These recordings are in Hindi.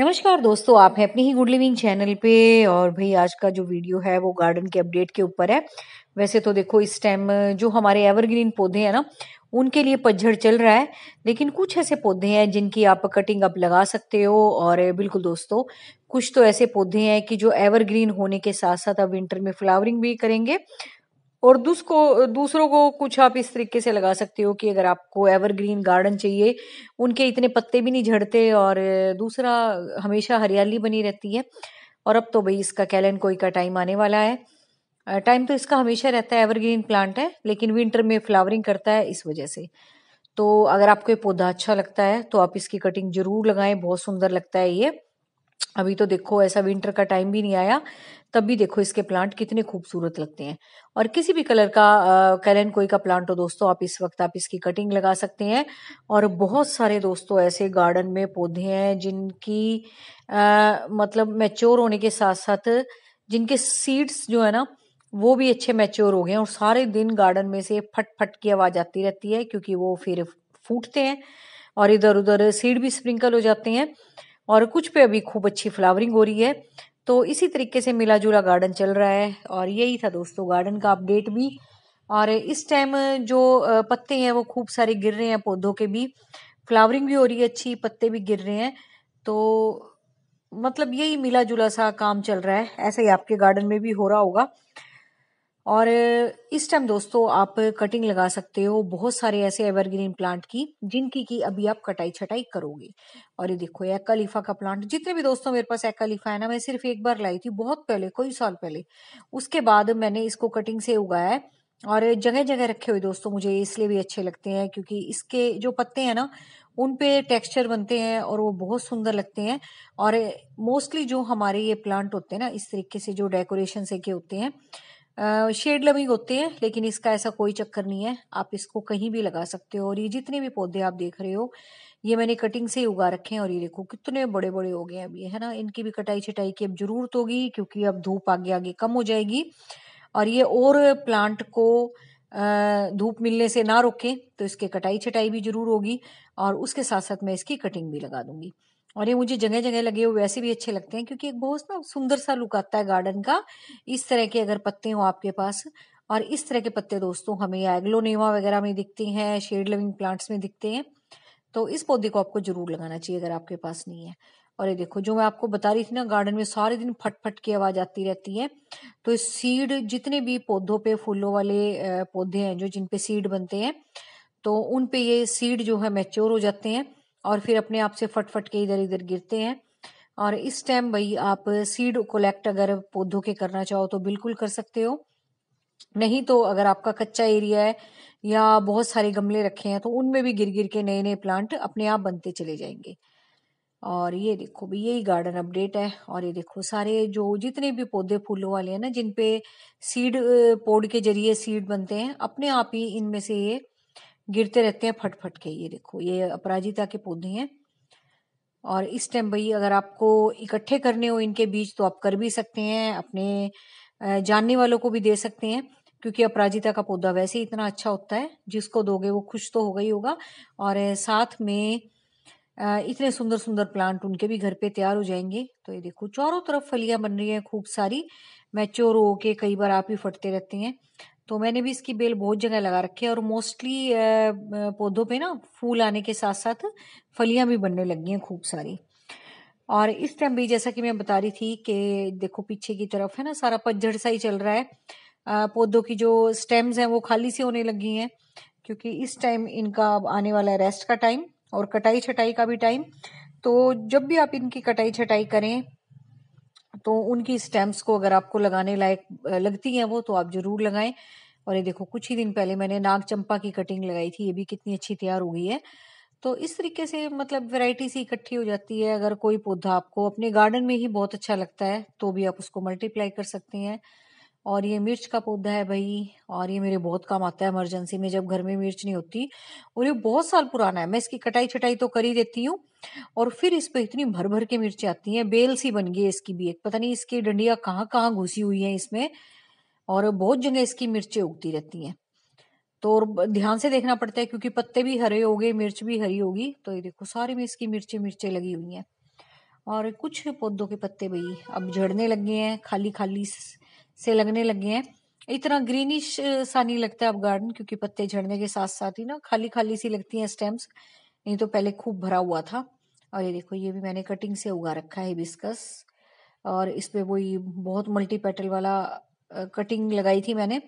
नमस्कार दोस्तों आप हैं अपनी ही गुड लिविंग चैनल पे और भाई आज का जो वीडियो है वो गार्डन के अपडेट के ऊपर है वैसे तो देखो इस टाइम जो हमारे एवरग्रीन पौधे हैं ना उनके लिए पतझड़ चल रहा है लेकिन कुछ ऐसे पौधे हैं जिनकी आप कटिंग अप लगा सकते हो और बिल्कुल दोस्तों कुछ तो ऐसे पौधे हैं कि जो एवरग्रीन होने के साथ साथ अब विंटर में फ्लावरिंग भी करेंगे और दूसको दूसरों को कुछ आप इस तरीके से लगा सकते हो कि अगर आपको एवरग्रीन गार्डन चाहिए उनके इतने पत्ते भी नहीं झड़ते और दूसरा हमेशा हरियाली बनी रहती है और अब तो भाई इसका कैलन कोई का टाइम आने वाला है टाइम तो इसका हमेशा रहता है एवरग्रीन प्लांट है लेकिन विंटर में फ्लावरिंग करता है इस वजह से तो अगर आपको ये पौधा अच्छा लगता है तो आप इसकी कटिंग जरूर लगाएं बहुत सुंदर लगता है ये अभी तो देखो ऐसा विंटर का टाइम भी नहीं आया तब भी देखो इसके प्लांट कितने खूबसूरत लगते हैं और किसी भी कलर का कैलन कोई का प्लांट हो दोस्तों आप इस वक्त आप इसकी कटिंग लगा सकते हैं और बहुत सारे दोस्तों ऐसे गार्डन में पौधे हैं जिनकी आ, मतलब मैच्योर होने के साथ साथ जिनके सीड्स जो है ना वो भी अच्छे मैच्योर हो गए हैं और सारे दिन गार्डन में से फट फट की आवाज़ आती रहती है क्योंकि वो फिर फूटते हैं और इधर उधर सीड भी स्प्रिंकल हो जाते हैं और कुछ पे अभी खूब अच्छी फ्लावरिंग हो रही है तो इसी तरीके से मिला जुला गार्डन चल रहा है और यही था दोस्तों गार्डन का अपडेट भी और इस टाइम जो पत्ते हैं वो खूब सारे गिर रहे हैं पौधों के भी फ्लावरिंग भी हो रही है अच्छी पत्ते भी गिर रहे हैं तो मतलब यही मिला जुला सा काम चल रहा है ऐसा ही आपके गार्डन में भी हो रहा होगा और इस टाइम दोस्तों आप कटिंग लगा सकते हो बहुत सारे ऐसे एवरग्रीन प्लांट की जिनकी की अभी आप कटाई छटाई करोगे और ये देखो कलीफा का प्लांट जितने भी दोस्तों मेरे पास एक कलीफा है ना मैं सिर्फ एक बार लाई थी बहुत पहले कई साल पहले उसके बाद मैंने इसको कटिंग से उगाया है और जगह जगह रखे हुए दोस्तों मुझे इसलिए भी अच्छे लगते हैं क्योंकि इसके जो पत्ते हैं ना उन पे टेक्सचर बनते हैं और वो बहुत सुंदर लगते हैं और मोस्टली जो हमारे ये प्लांट होते हैं ना इस तरीके से जो डेकोरेशन से के होते हैं शेड लविंग होते हैं लेकिन इसका ऐसा कोई चक्कर नहीं है आप इसको कहीं भी लगा सकते हो और ये जितने भी पौधे आप देख रहे हो ये मैंने कटिंग से ही उगा रखे हैं और ये देखो कितने बड़े बड़े हो गए हैं अब ये है ना इनकी भी कटाई छटाई की अब जरूरत तो होगी क्योंकि अब धूप आगे आगे कम हो जाएगी और ये और प्लांट को धूप मिलने से ना रोके तो इसके कटाई छटाई भी जरूर होगी और उसके साथ साथ मैं इसकी कटिंग भी लगा दूंगी और ये मुझे जगह जगह लगे हुए वैसे भी अच्छे लगते हैं क्योंकि एक बहुत ना सुंदर सा लुक आता है गार्डन का इस तरह के अगर पत्ते हो आपके पास और इस तरह के पत्ते दोस्तों हमें एग्लोनेमा वगैरह में दिखते हैं शेड लविंग प्लांट्स में दिखते हैं तो इस पौधे को आपको जरूर लगाना चाहिए अगर आपके पास नहीं है और ये देखो जो मैं आपको बता रही थी ना गार्डन में सारे दिन फट फट की आवाज आती रहती है तो सीड जितने भी पौधों पे फूलों वाले पौधे हैं जो जिन पे सीड बनते हैं तो उन पे ये सीड जो है मैच्योर हो जाते हैं और फिर अपने आप से फटफट के इधर इधर गिरते हैं और इस टाइम भाई आप सीड कलेक्ट अगर पौधों के करना चाहो तो बिल्कुल कर सकते हो नहीं तो अगर आपका कच्चा एरिया है या बहुत सारे गमले रखे हैं तो उनमें भी गिर गिर के नए नए प्लांट अपने आप बनते चले जाएंगे और ये देखो भी यही गार्डन अपडेट है और ये देखो सारे जो जितने भी पौधे फूलों वाले हैं ना जिन पे सीड पोड के जरिए सीड बनते हैं अपने आप ही इनमें से ये गिरते रहते हैं फट फट के ये देखो ये अपराजिता के पौधे हैं और इस टाइम भाई अगर आपको इकट्ठे करने हो इनके बीज तो आप कर भी सकते हैं अपने जानने वालों को भी दे सकते हैं क्योंकि अपराजिता का पौधा वैसे ही इतना अच्छा होता है जिसको दोगे वो खुश तो होगा ही होगा और साथ में इतने सुंदर सुंदर प्लांट उनके भी घर पे तैयार हो जाएंगे तो ये देखो चारों तरफ फलियां बन रही हैं खूब सारी मैच्योर हो के कई बार आप ही फटते रहते हैं तो मैंने भी इसकी बेल बहुत जगह लगा रखी है और मोस्टली पौधों पे ना फूल आने के साथ साथ फलियां भी बनने लगी हैं खूब सारी और इस टाइम भी जैसा कि मैं बता रही थी कि देखो पीछे की तरफ है ना सारा पतझड़ सा ही चल रहा है पौधों की जो स्टेम्स हैं वो खाली सी होने लगी हैं क्योंकि इस टाइम इनका आने वाला है रेस्ट का टाइम और कटाई छटाई का भी टाइम तो जब भी आप इनकी कटाई छटाई करें तो उनकी स्टेम्स को अगर आपको लगाने लायक लगती हैं वो तो आप जरूर लगाएं और ये देखो कुछ ही दिन पहले मैंने नाग चंपा की कटिंग लगाई थी ये भी कितनी अच्छी तैयार हो गई है तो इस तरीके से मतलब वैरायटी सी इकट्ठी हो जाती है अगर कोई पौधा आपको अपने गार्डन में ही बहुत अच्छा लगता है तो भी आप उसको मल्टीप्लाई कर सकते हैं और ये मिर्च का पौधा है भाई और ये मेरे बहुत काम आता है इमरजेंसी में जब घर में मिर्च नहीं होती और ये बहुत साल पुराना है मैं इसकी कटाई छटाई तो कर ही देती हूँ और फिर इस पर इतनी भर भर के मिर्च आती है बेल सी बन गई है इसकी भी एक पता नहीं इसकी डंडिया कहाँ कहाँ घुसी हुई है इसमें और बहुत जगह इसकी मिर्चें उगती रहती हैं तो और ध्यान से देखना पड़ता है क्योंकि पत्ते भी हरे हो गए मिर्च भी हरी होगी तो ये देखो सारे में इसकी मिर्चे मिर्चे लगी हुई हैं और कुछ पौधों के पत्ते भाई अब झड़ने लगे हैं खाली खाली से लगने लगे हैं इतना ग्रीनिश सा नहीं लगता है अब गार्डन क्योंकि पत्ते झड़ने के साथ साथ ही ना खाली खाली सी लगती हैं स्टेम्स नहीं तो पहले खूब भरा हुआ था और ये देखो ये भी मैंने कटिंग से उगा रखा है बिस्कस और पर वही बहुत मल्टी पेटल वाला कटिंग लगाई थी मैंने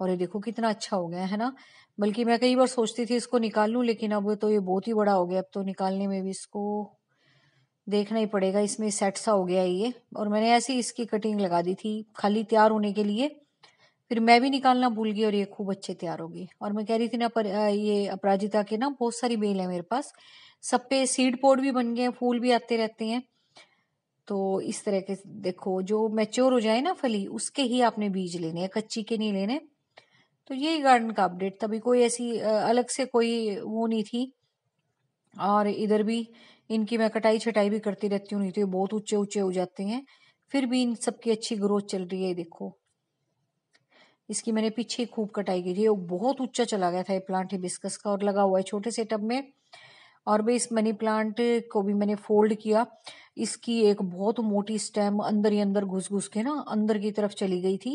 और ये देखो कितना अच्छा हो गया है ना बल्कि मैं कई बार सोचती थी इसको निकाल लूं लेकिन अब तो ये बहुत ही बड़ा हो गया अब तो निकालने में भी इसको देखना ही पड़ेगा इसमें सेट सा हो गया ये और मैंने ऐसे ही इसकी कटिंग लगा दी थी खाली तैयार होने के लिए फिर मैं भी निकालना भूल गई और ये खूब अच्छे तैयार हो गई और मैं कह रही थी ना पर ये अपराजिता के ना बहुत सारी बेल है मेरे पास सब पे सीड पोड भी बन गए फूल भी आते रहते हैं तो इस तरह के देखो जो मैच्योर हो जाए ना फली उसके ही आपने बीज लेने हैं कच्ची के नहीं लेने तो यही गार्डन का अपडेट तभी कोई ऐसी अलग से कोई वो नहीं थी और इधर भी इनकी मैं कटाई छटाई भी करती रहती हूँ नहीं तो ये बहुत ऊंचे ऊंचे हो जाते हैं फिर भी इन सबकी अच्छी ग्रोथ चल रही है देखो इसकी मैंने पीछे खूब कटाई की थी बहुत ऊंचा चला गया था ये प्लांट बिस्कस का और लगा हुआ है छोटे से टब में और मैं इस मनी प्लांट को भी मैंने फोल्ड किया इसकी एक बहुत मोटी स्टेम अंदर ही अंदर घुस घुस के ना अंदर की तरफ चली गई थी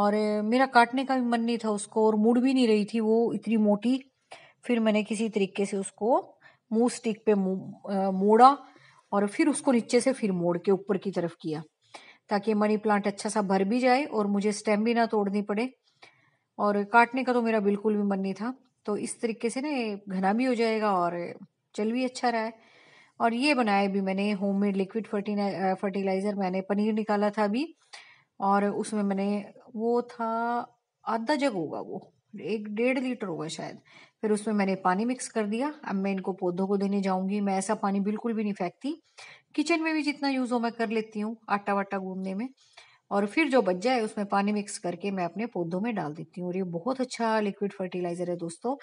और मेरा काटने का भी मन नहीं था उसको और मुड़ भी नहीं रही थी वो इतनी मोटी फिर मैंने किसी तरीके से उसको मुंह स्टिक पे मोड़ा और फिर उसको नीचे से फिर मोड़ के ऊपर की तरफ किया ताकि मनी प्लांट अच्छा सा भर भी जाए और मुझे स्टेम भी ना तोड़नी पड़े और काटने का तो मेरा बिल्कुल भी मन नहीं था तो इस तरीके से ना घना भी हो जाएगा और चल भी अच्छा रहा है और ये बनाया भी मैंने होममेड लिक्विड फर्टिलाइज़र मैंने पनीर निकाला था अभी और उसमें मैंने वो था आधा जग होगा वो एक डेढ़ लीटर होगा शायद फिर उसमें मैंने पानी मिक्स कर दिया अब मैं इनको पौधों को देने जाऊंगी मैं ऐसा पानी बिल्कुल भी नहीं फेंकती किचन में भी जितना यूज़ हो मैं कर लेती हूँ आटा वाटा गूंदने में और फिर जो बच जाए उसमें पानी मिक्स करके मैं अपने पौधों में डाल देती हूँ और ये बहुत अच्छा लिक्विड फर्टिलाइजर है दोस्तों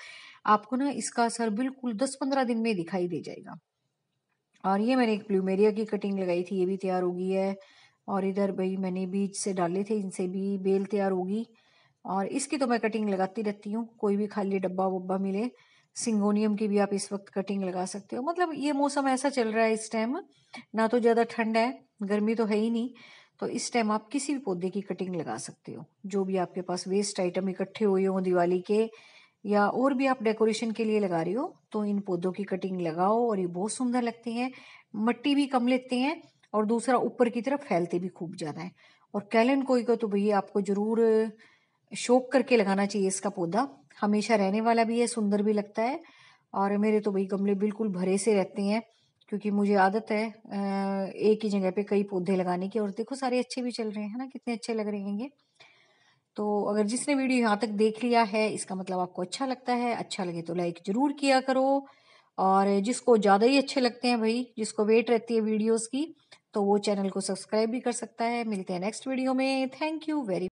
आपको ना इसका असर बिल्कुल दस पंद्रह दिन में दिखाई दे जाएगा और ये मैंने एक प्लूमेरिया की कटिंग लगाई थी ये भी तैयार हो गई है और इधर भाई मैंने बीज से डाले थे इनसे भी बेल तैयार होगी और इसकी तो मैं कटिंग लगाती रहती हूँ कोई भी खाली डब्बा वब्बा मिले सिंगोनियम की भी आप इस वक्त कटिंग लगा सकते हो मतलब ये मौसम ऐसा चल रहा है इस टाइम ना तो ज़्यादा ठंड है गर्मी तो है ही नहीं तो इस टाइम आप किसी भी पौधे की कटिंग लगा सकते हो जो भी आपके पास वेस्ट आइटम इकट्ठे हुए हो दिवाली के या और भी आप डेकोरेशन के लिए लगा रहे हो तो इन पौधों की कटिंग लगाओ और ये बहुत सुंदर लगती है मट्टी भी कम लेते हैं और दूसरा ऊपर की तरफ फैलते भी खूब ज़्यादा है और कैलन कोई का तो भैया आपको जरूर शोक करके लगाना चाहिए इसका पौधा हमेशा रहने वाला भी है सुंदर भी लगता है और मेरे तो भाई गमले बिल्कुल भरे से रहते हैं क्योंकि मुझे आदत है एक ही जगह पे कई पौधे लगाने की और देखो सारे अच्छे भी चल रहे हैं ना कितने अच्छे लग रहे हैं ये तो अगर जिसने वीडियो यहाँ तक देख लिया है इसका मतलब आपको अच्छा लगता है अच्छा लगे तो लाइक ज़रूर किया करो और जिसको ज़्यादा ही अच्छे लगते हैं भाई जिसको वेट रहती है वीडियोस की तो वो चैनल को सब्सक्राइब भी कर सकता है मिलते हैं नेक्स्ट वीडियो में थैंक यू वेरी